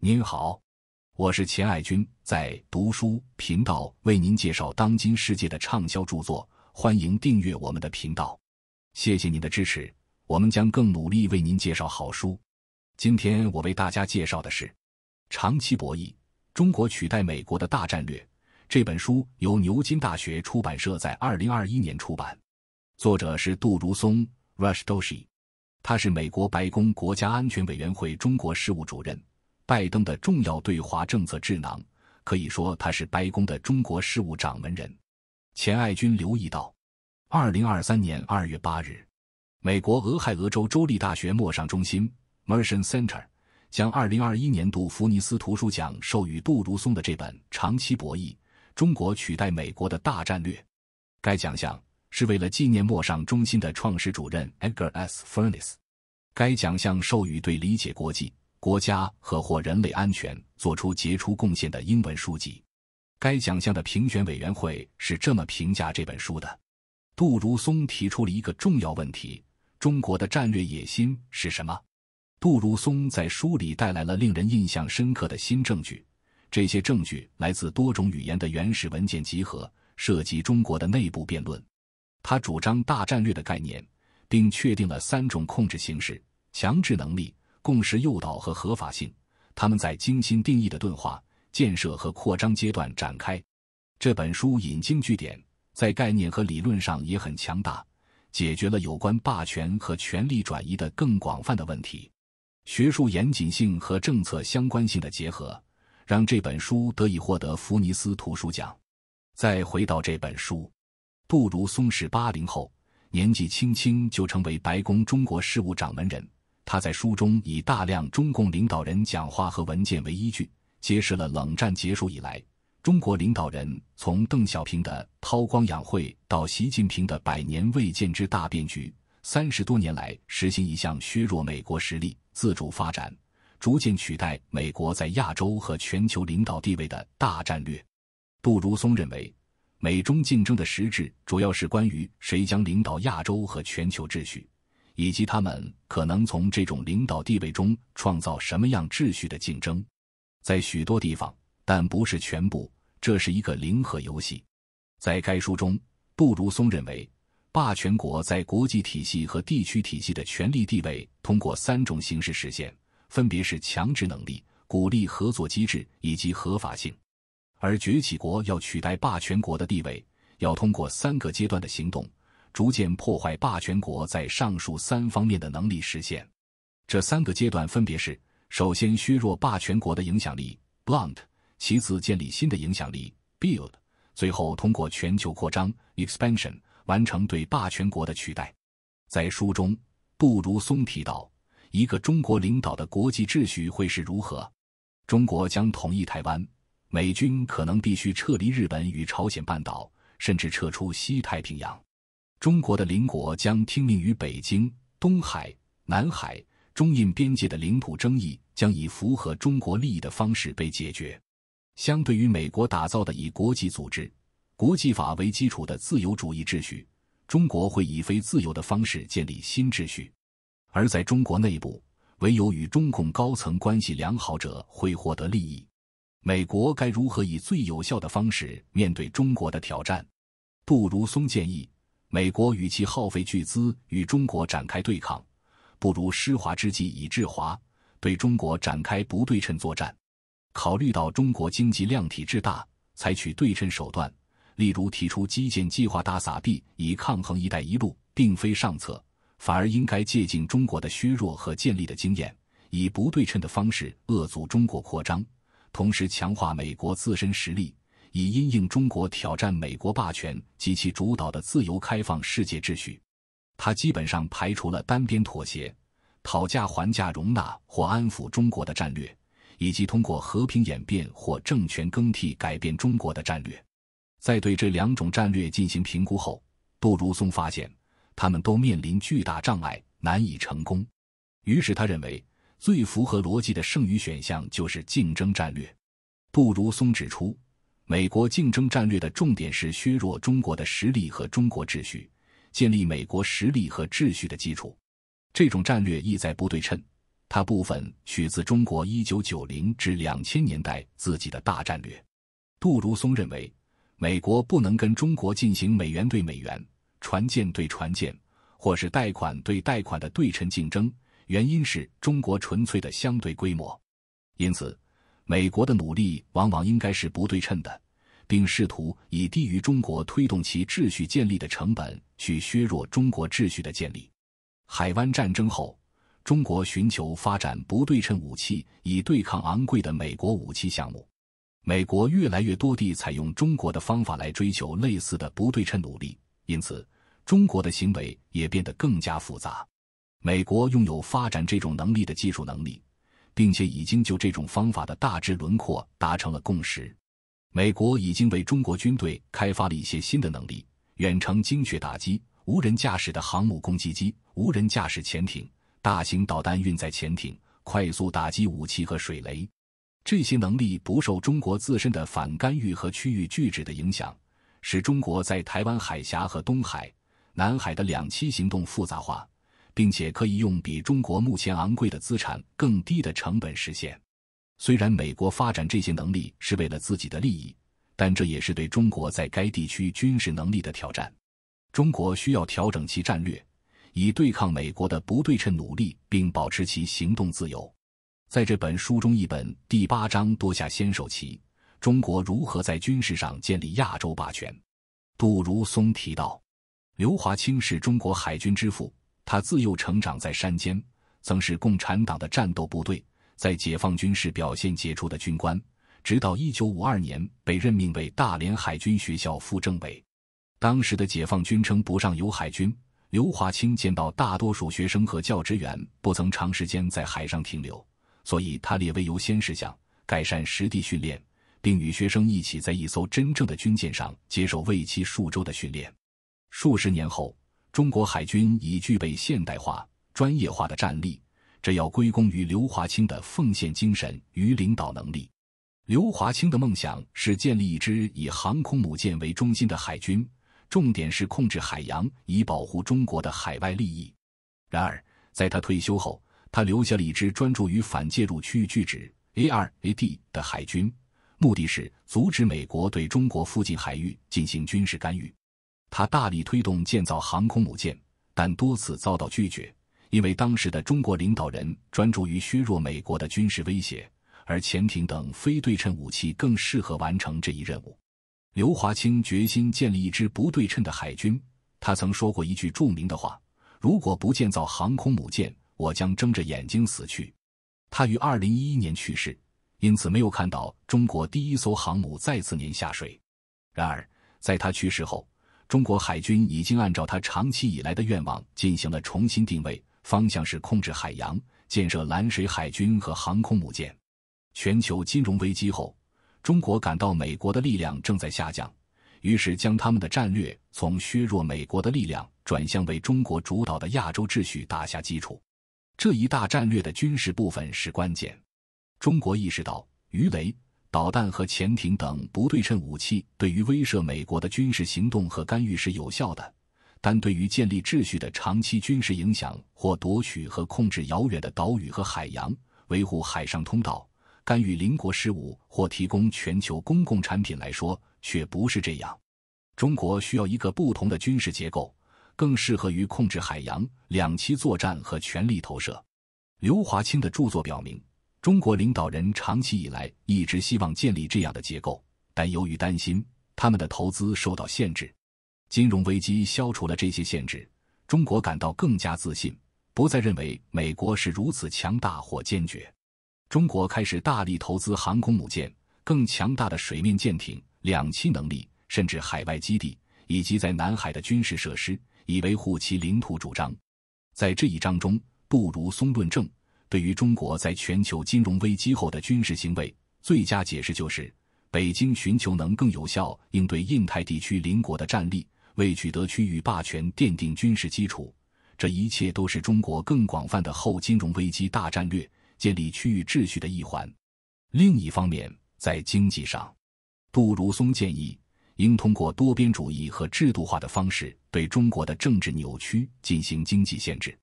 您好，我是钱爱军，在读书频道为您介绍当今世界的畅销著作，欢迎订阅我们的频道。谢谢您的支持，我们将更努力为您介绍好书。今天我为大家介绍的是《长期博弈：中国取代美国的大战略》这本书，由牛津大学出版社在二零二一年出版，作者是杜如松 （Rush Doshi），他是美国白宫国家安全委员会中国事务主任。拜登的重要对华政策智囊，可以说他是白宫的中国事务掌门人。钱爱军留意到，二零二三年二月八日，美国俄亥俄州州立大学莫上中心 （Merchant Center） 将二零二一年度福尼斯图书奖授予杜如松的这本《长期博弈：中国取代美国的大战略》。该奖项是为了纪念莫上中心的创始主任 Edgar S. Furness。该奖项授予对理解国际。国家和或人类安全做出杰出贡献的英文书籍。该奖项的评选委员会是这么评价这本书的：杜如松提出了一个重要问题，中国的战略野心是什么？杜如松在书里带来了令人印象深刻的新证据，这些证据来自多种语言的原始文件集合，涉及中国的内部辩论。他主张大战略的概念，并确定了三种控制形式：强制能力。共识诱导和合法性，他们在精心定义的钝化、建设和扩张阶段展开。这本书引经据典，在概念和理论上也很强大，解决了有关霸权和权力转移的更广泛的问题。学术严谨性和政策相关性的结合，让这本书得以获得福尼斯图书奖。再回到这本书，杜如松是八零后，年纪轻轻就成为白宫中国事务掌门人。他在书中以大量中共领导人讲话和文件为依据，揭示了冷战结束以来，中国领导人从邓小平的韬光养晦到习近平的百年未见之大变局，三十多年来实行一项削弱美国实力、自主发展、逐渐取代美国在亚洲和全球领导地位的大战略。杜如松认为，美中竞争的实质主要是关于谁将领导亚洲和全球秩序。以及他们可能从这种领导地位中创造什么样秩序的竞争，在许多地方，但不是全部，这是一个零和游戏。在该书中，布如松认为，霸权国在国际体系和地区体系的权力地位通过三种形式实现，分别是强制能力、鼓励合作机制以及合法性。而崛起国要取代霸权国的地位，要通过三个阶段的行动。逐渐破坏霸权国在上述三方面的能力实现。这三个阶段分别是：首先削弱霸权国的影响力 （blunt）；其次建立新的影响力 （build）；最后通过全球扩张 （expansion） 完成对霸权国的取代。在书中，布如松提到，一个中国领导的国际秩序会是如何？中国将统一台湾，美军可能必须撤离日本与朝鲜半岛，甚至撤出西太平洋。中国的邻国将听命于北京，东海、南海、中印边界的领土争议将以符合中国利益的方式被解决。相对于美国打造的以国际组织、国际法为基础的自由主义秩序，中国会以非自由的方式建立新秩序。而在中国内部，唯有与中共高层关系良好者会获得利益。美国该如何以最有效的方式面对中国的挑战？杜如松建议。美国与其耗费巨资与中国展开对抗，不如施华之计以制华，对中国展开不对称作战。考虑到中国经济量体制大，采取对称手段，例如提出基建计划大撒币以抗衡“一带一路”，并非上策，反而应该借鉴中国的削弱和建立的经验，以不对称的方式遏阻中国扩张，同时强化美国自身实力。以因应中国挑战美国霸权及其主导的自由开放世界秩序，他基本上排除了单边妥协、讨价还价、容纳或安抚中国的战略，以及通过和平演变或政权更替改变中国的战略。在对这两种战略进行评估后，杜如松发现他们都面临巨大障碍，难以成功。于是他认为，最符合逻辑的剩余选项就是竞争战略。杜如松指出。美国竞争战略的重点是削弱中国的实力和中国秩序，建立美国实力和秩序的基础。这种战略意在不对称，它部分取自中国一九九零至两千年代自己的大战略。杜如松认为，美国不能跟中国进行美元对美元、船舰对船舰，或是贷款对贷款的对称竞争，原因是中国纯粹的相对规模。因此。美国的努力往往应该是不对称的，并试图以低于中国推动其秩序建立的成本去削弱中国秩序的建立。海湾战争后，中国寻求发展不对称武器以对抗昂贵的美国武器项目。美国越来越多地采用中国的方法来追求类似的不对称努力，因此中国的行为也变得更加复杂。美国拥有发展这种能力的技术能力。并且已经就这种方法的大致轮廓达成了共识。美国已经为中国军队开发了一些新的能力：远程精确打击、无人驾驶的航母攻击机、无人驾驶潜艇、大型导弹运载潜艇、快速打击武器和水雷。这些能力不受中国自身的反干预和区域拒止的影响，使中国在台湾海峡和东海、南海的两栖行动复杂化。并且可以用比中国目前昂贵的资产更低的成本实现。虽然美国发展这些能力是为了自己的利益，但这也是对中国在该地区军事能力的挑战。中国需要调整其战略，以对抗美国的不对称努力，并保持其行动自由。在这本书中，一本第八章多下先手棋：中国如何在军事上建立亚洲霸权？杜如松提到，刘华清是中国海军之父。他自幼成长在山间，曾是共产党的战斗部队，在解放军是表现杰出的军官。直到1952年，被任命为大连海军学校副政委。当时的解放军称不上有海军。刘华清见到大多数学生和教职员不曾长时间在海上停留，所以他列为优先事项，改善实地训练，并与学生一起在一艘真正的军舰上接受为期数周的训练。数十年后。中国海军已具备现代化、专业化的战力，这要归功于刘华清的奉献精神与领导能力。刘华清的梦想是建立一支以航空母舰为中心的海军，重点是控制海洋，以保护中国的海外利益。然而，在他退休后，他留下了一支专注于反介入区域拒止 （A2AD） 的海军，目的是阻止美国对中国附近海域进行军事干预。他大力推动建造航空母舰，但多次遭到拒绝，因为当时的中国领导人专注于削弱美国的军事威胁，而潜艇等非对称武器更适合完成这一任务。刘华清决心建立一支不对称的海军。他曾说过一句著名的话：“如果不建造航空母舰，我将睁着眼睛死去。”他于二零一一年去世，因此没有看到中国第一艘航母再次年下水。然而，在他去世后，中国海军已经按照他长期以来的愿望进行了重新定位，方向是控制海洋、建设蓝水海军和航空母舰。全球金融危机后，中国感到美国的力量正在下降，于是将他们的战略从削弱美国的力量转向为中国主导的亚洲秩序打下基础。这一大战略的军事部分是关键。中国意识到鱼雷。导弹和潜艇等不对称武器对于威慑美国的军事行动和干预是有效的，但对于建立秩序的长期军事影响、或夺取和控制遥远的岛屿和海洋、维护海上通道、干预邻国事务或提供全球公共产品来说，却不是这样。中国需要一个不同的军事结构，更适合于控制海洋、两栖作战和全力投射。刘华清的著作表明。中国领导人长期以来一直希望建立这样的结构，但由于担心他们的投资受到限制，金融危机消除了这些限制，中国感到更加自信，不再认为美国是如此强大或坚决。中国开始大力投资航空母舰、更强大的水面舰艇、两栖能力，甚至海外基地以及在南海的军事设施，以维护其领土主张。在这一章中，布鲁松论证。对于中国在全球金融危机后的军事行为，最佳解释就是：北京寻求能更有效应对印太地区邻国的战力，为取得区域霸权奠定军事基础。这一切都是中国更广泛的后金融危机大战略、建立区域秩序的一环。另一方面，在经济上，杜如松建议应通过多边主义和制度化的方式，对中国的政治扭曲进行经济限制。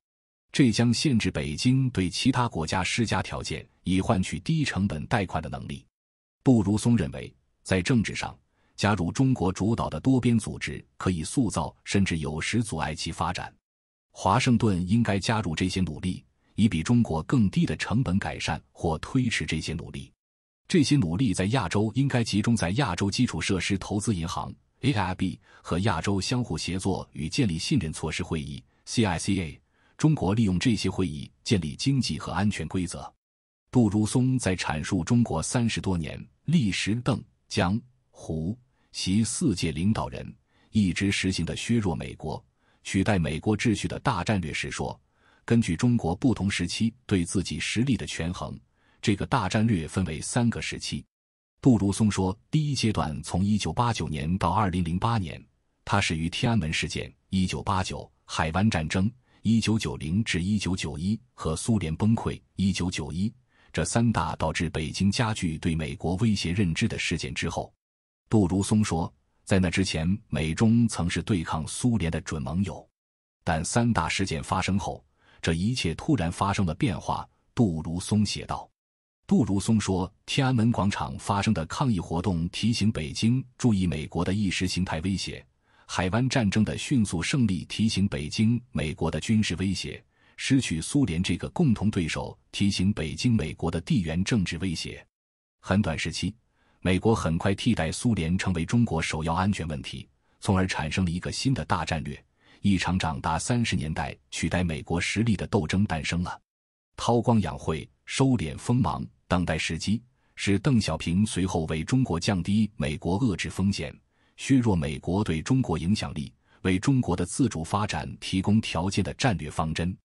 这将限制北京对其他国家施加条件以换取低成本贷款的能力。布如松认为，在政治上加入中国主导的多边组织可以塑造，甚至有时阻碍其发展。华盛顿应该加入这些努力，以比中国更低的成本改善或推迟这些努力。这些努力在亚洲应该集中在亚洲基础设施投资银行 （AIB） 和亚洲相互协作与建立信任措施会议 （CICA）。中国利用这些会议建立经济和安全规则。杜如松在阐述中国三十多年历时邓、江、胡习四届领导人一直实行的削弱美国、取代美国秩序的大战略时说：“根据中国不同时期对自己实力的权衡，这个大战略分为三个时期。”杜如松说：“第一阶段从一九八九年到二零零八年，它始于天安门事件、一九八九海湾战争。”一九九零至一九九一和苏联崩溃、一九九一这三大导致北京加剧对美国威胁认知的事件之后，杜如松说：“在那之前，美中曾是对抗苏联的准盟友，但三大事件发生后，这一切突然发生了变化。”杜如松写道。杜如松说：“天安门广场发生的抗议活动提醒北京注意美国的意识形态威胁。”海湾战争的迅速胜利提醒北京美国的军事威胁，失去苏联这个共同对手提醒北京美国的地缘政治威胁。很短时期，美国很快替代苏联成为中国首要安全问题，从而产生了一个新的大战略，一场长达三十年代取代美国实力的斗争诞生了。韬光养晦，收敛锋芒，等待时机，使邓小平随后为中国降低美国遏制风险。削弱美国对中国影响力，为中国的自主发展提供条件的战略方针。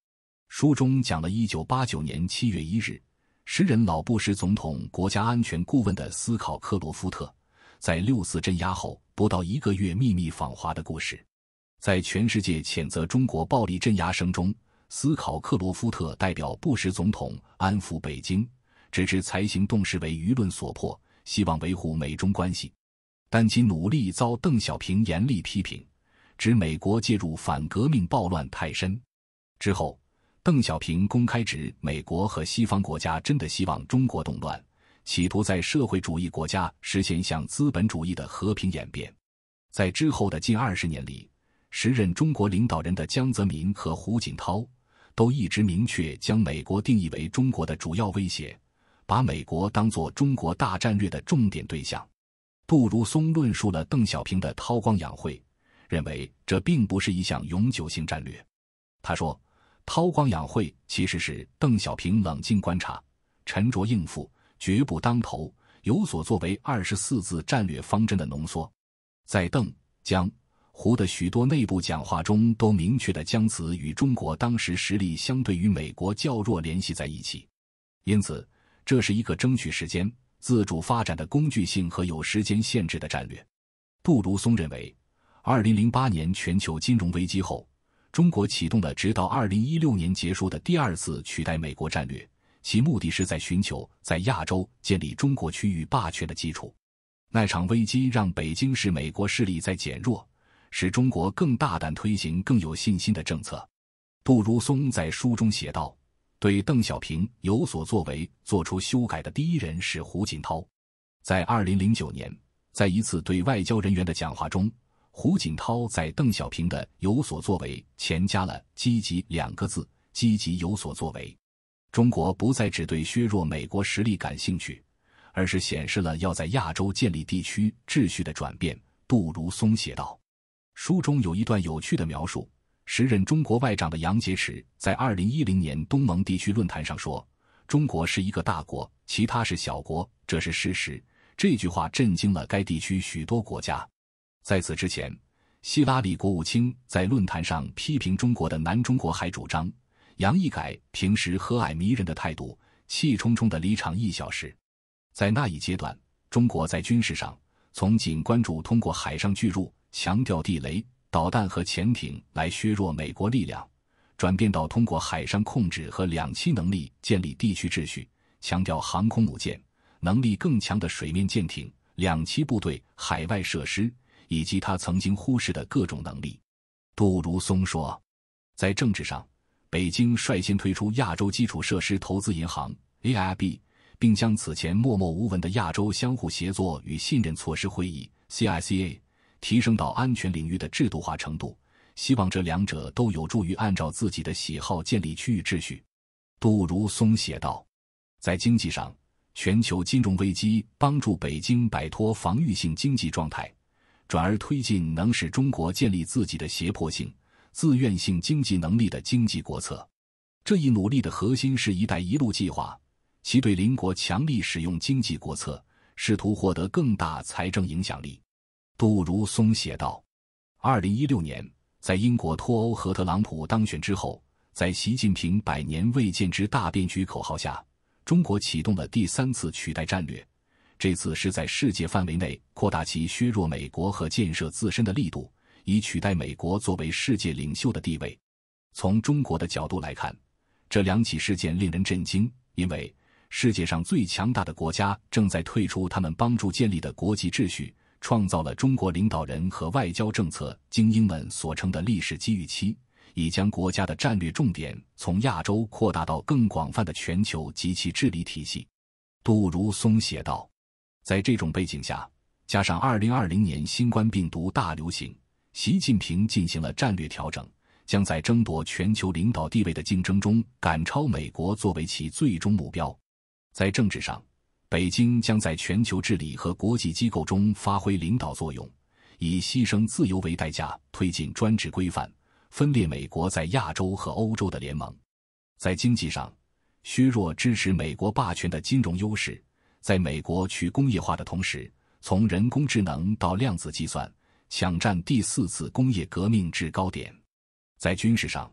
书中讲了，一九八九年七月一日，时任老布什总统国家安全顾问的斯考克罗夫特，在六四镇压后不到一个月秘密访华的故事。在全世界谴责中国暴力镇压声中，斯考克罗夫特代表布什总统安抚北京，直至才行动是为舆论所迫，希望维护美中关系。但其努力遭邓小平严厉批评，指美国介入反革命暴乱太深。之后，邓小平公开指美国和西方国家真的希望中国动乱，企图在社会主义国家实现向资本主义的和平演变。在之后的近二十年里，时任中国领导人的江泽民和胡锦涛都一直明确将美国定义为中国的主要威胁，把美国当作中国大战略的重点对象。杜如松论述了邓小平的韬光养晦，认为这并不是一项永久性战略。他说：“韬光养晦其实是邓小平冷静观察、沉着应付、绝不当头、有所作为二十四字战略方针的浓缩。”在邓、江、胡的许多内部讲话中，都明确的将此与中国当时实力相对于美国较弱联系在一起，因此这是一个争取时间。自主发展的工具性和有时间限制的战略，杜如松认为，二零零八年全球金融危机后，中国启动了直到二零一六年结束的第二次取代美国战略，其目的是在寻求在亚洲建立中国区域霸权的基础。那场危机让北京市美国势力在减弱，使中国更大胆推行更有信心的政策。杜如松在书中写道。对邓小平有所作为做出修改的第一人是胡锦涛，在二零零九年，在一次对外交人员的讲话中，胡锦涛在邓小平的有所作为前加了“积极”两个字，积极有所作为。中国不再只对削弱美国实力感兴趣，而是显示了要在亚洲建立地区秩序的转变。杜如松写道，书中有一段有趣的描述。时任中国外长的杨洁篪在二零一零年东盟地区论坛上说：“中国是一个大国，其他是小国，这是事实。”这句话震惊了该地区许多国家。在此之前，希拉里国务卿在论坛上批评中国的南中国海主张，杨一改平时和蔼迷人的态度，气冲冲的离场一小时。在那一阶段，中国在军事上从仅关注通过海上巨入，强调地雷。导弹和潜艇来削弱美国力量，转变到通过海上控制和两栖能力建立地区秩序，强调航空母舰、能力更强的水面舰艇、两栖部队、海外设施，以及他曾经忽视的各种能力。杜如松说，在政治上，北京率先推出亚洲基础设施投资银行 （AIB），并将此前默默无闻的亚洲相互协作与信任措施会议 （CICA）。提升到安全领域的制度化程度，希望这两者都有助于按照自己的喜好建立区域秩序。杜如松写道，在经济上，全球金融危机帮助北京摆脱防御性经济状态，转而推进能使中国建立自己的胁迫性、自愿性经济能力的经济国策。这一努力的核心是一带一路计划，其对邻国强力使用经济国策，试图获得更大财政影响力。杜如松写道：“二零一六年，在英国脱欧和特朗普当选之后，在习近平‘百年未见之大变局’口号下，中国启动了第三次取代战略。这次是在世界范围内扩大其削弱美国和建设自身的力度，以取代美国作为世界领袖的地位。从中国的角度来看，这两起事件令人震惊，因为世界上最强大的国家正在退出他们帮助建立的国际秩序。”创造了中国领导人和外交政策精英们所称的历史机遇期，已将国家的战略重点从亚洲扩大到更广泛的全球及其治理体系。杜如松写道，在这种背景下，加上二零二零年新冠病毒大流行，习近平进行了战略调整，将在争夺全球领导地位的竞争中赶超美国作为其最终目标。在政治上。北京将在全球治理和国际机构中发挥领导作用，以牺牲自由为代价推进专制规范，分裂美国在亚洲和欧洲的联盟。在经济上，削弱支持美国霸权的金融优势；在美国去工业化的同时，从人工智能到量子计算，抢占第四次工业革命制高点。在军事上，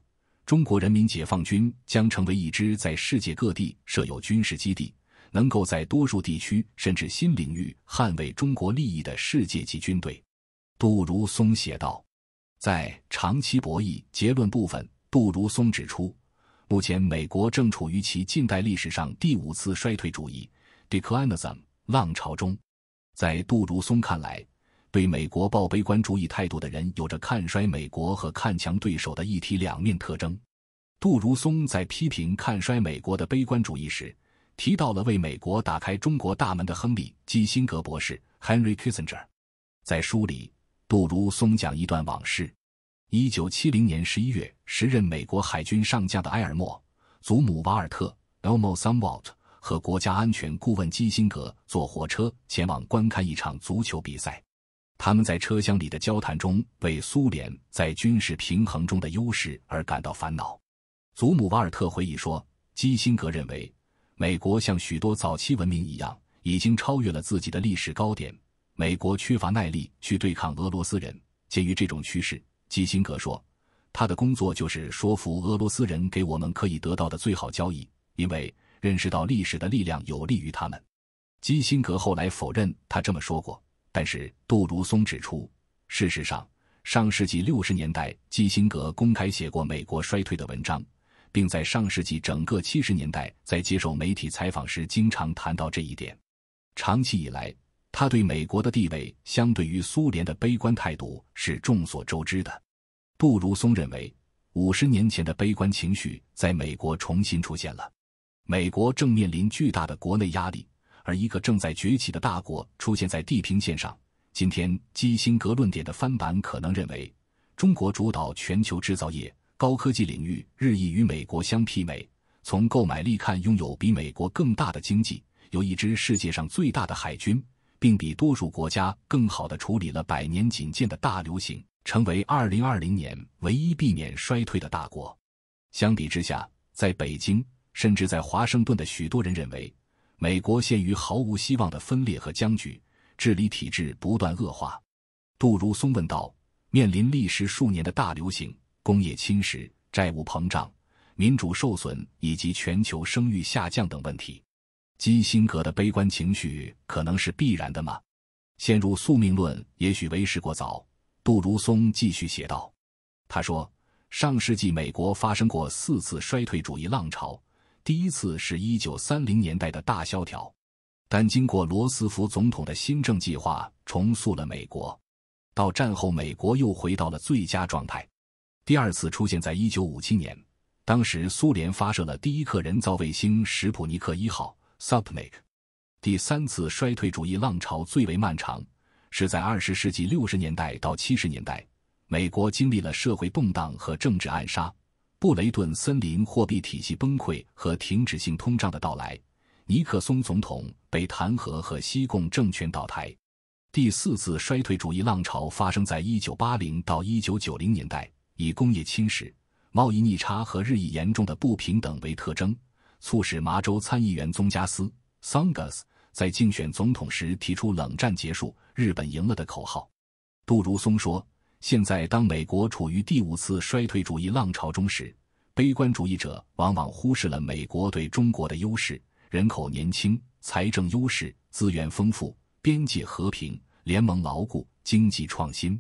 中国人民解放军将成为一支在世界各地设有军事基地。能够在多数地区甚至新领域捍卫中国利益的世界级军队，杜如松写道。在长期博弈结论部分，杜如松指出，目前美国正处于其近代历史上第五次衰退主义 （declinism） 浪潮中。在杜如松看来，对美国抱悲观主义态度的人有着看衰美国和看强对手的一体两面特征。杜如松在批评看衰美国的悲观主义时。提到了为美国打开中国大门的亨利基辛格博士 （Henry Kissinger）。在书里，杜如松讲一段往事：一九七零年十一月，时任美国海军上将的埃尔默祖母瓦尔特 （Elmo Samwat） 和国家安全顾问基辛格坐火车前往观看一场足球比赛。他们在车厢里的交谈中，为苏联在军事平衡中的优势而感到烦恼。祖母瓦尔特回忆说，基辛格认为。美国像许多早期文明一样，已经超越了自己的历史高点。美国缺乏耐力去对抗俄罗斯人。鉴于这种趋势，基辛格说，他的工作就是说服俄罗斯人给我们可以得到的最好交易，因为认识到历史的力量有利于他们。基辛格后来否认他这么说过，但是杜如松指出，事实上，上世纪六十年代，基辛格公开写过美国衰退的文章。并在上世纪整个七十年代，在接受媒体采访时，经常谈到这一点。长期以来，他对美国的地位相对于苏联的悲观态度是众所周知的。杜如松认为，五十年前的悲观情绪在美国重新出现了。美国正面临巨大的国内压力，而一个正在崛起的大国出现在地平线上。今天，基辛格论点的翻版可能认为，中国主导全球制造业。高科技领域日益与美国相媲美。从购买力看，拥有比美国更大的经济，有一支世界上最大的海军，并比多数国家更好的处理了百年仅见的大流行，成为二零二零年唯一避免衰退的大国。相比之下，在北京甚至在华盛顿的许多人认为，美国陷于毫无希望的分裂和僵局，治理体制不断恶化。杜如松问道：“面临历时数年的大流行。”工业侵蚀、债务膨胀、民主受损以及全球声誉下降等问题，基辛格的悲观情绪可能是必然的吗？陷入宿命论也许为时过早。杜如松继续写道：“他说，上世纪美国发生过四次衰退主义浪潮，第一次是一九三零年代的大萧条，但经过罗斯福总统的新政计划重塑了美国。到战后，美国又回到了最佳状态。”第二次出现在一九五七年，当时苏联发射了第一颗人造卫星“史普尼克一号 ”（Sputnik）。第三次衰退主义浪潮最为漫长，是在二十世纪六十年代到七十年代，美国经历了社会动荡和政治暗杀、布雷顿森林货币体系崩溃和停止性通胀的到来，尼克松总统被弹劾和西贡政权倒台。第四次衰退主义浪潮发生在一九八零到一九九零年代。以工业侵蚀、贸易逆差和日益严重的不平等为特征，促使麻州参议员宗加斯桑加斯在竞选总统时提出“冷战结束，日本赢了”的口号。杜如松说：“现在，当美国处于第五次衰退主义浪潮中时，悲观主义者往往忽视了美国对中国的优势：人口年轻、财政优势、资源丰富、边界和平、联盟牢固、经济创新。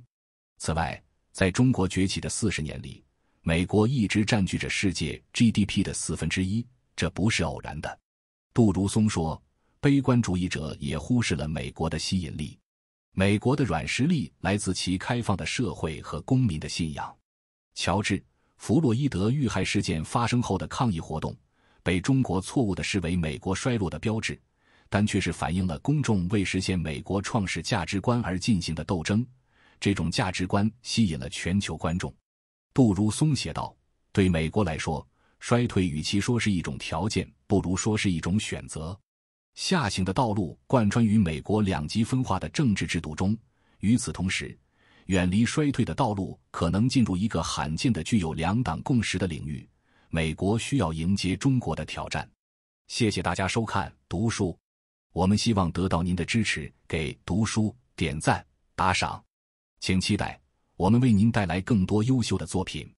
此外。”在中国崛起的四十年里，美国一直占据着世界 GDP 的四分之一，这不是偶然的。杜如松说：“悲观主义者也忽视了美国的吸引力。美国的软实力来自其开放的社会和公民的信仰。”乔治·弗洛伊德遇害事件发生后的抗议活动，被中国错误地视为美国衰落的标志，但却是反映了公众为实现美国创始价值观而进行的斗争。这种价值观吸引了全球观众。杜如松写道：“对美国来说，衰退与其说是一种条件，不如说是一种选择。下行的道路贯穿于美国两极分化的政治制度中。与此同时，远离衰退的道路可能进入一个罕见的具有两党共识的领域。美国需要迎接中国的挑战。”谢谢大家收看读书。我们希望得到您的支持，给读书点赞打赏。请期待，我们为您带来更多优秀的作品。